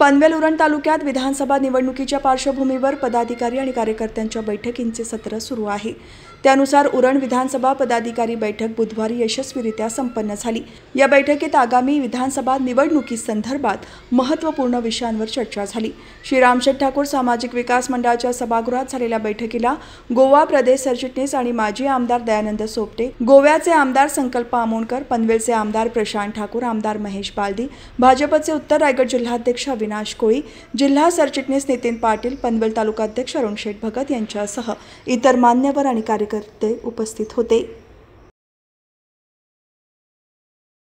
पनवेल उरण तालुक्यात विधानसभा निवडणुकीच्या पार्श्वभूमीवर पदाधिकारी आणि कार्यकर्त्यांच्या बैठकींचे सत्र सुरू आहे त्यानुसार उरण विधानसभा पदाधिकारी बैठक बुधवारी यशस्वीरित्या संपन्न झाली या बैठकीत आगामी विधानसभा निवडणुकीसंदर्भात महत्त्वपूर्ण विषयांवर चर्चा झाली श्री रामशेठ ठाकूर सामाजिक विकास मंडळाच्या सभागृहात झालेल्या बैठकीला गोवा प्रदेश सरचिटणीस आणि माजी आमदार दयानंद सोपटे गोव्याचे आमदार संकल्प आमोणकर पनवेलचे आमदार प्रशांत ठाकूर आमदार महेश बालदी भाजपचे उत्तर रायगड जिल्हाध्यक्ष अविनाश अविनाश कोळी जिल्हा सरचिटणीस नितीन पाटील पनवेल तालुकाध्यक्ष अरुण शेठ भगत यांच्यासह इतर मान्यवर आणि कार्यकर्ते उपस्थित होते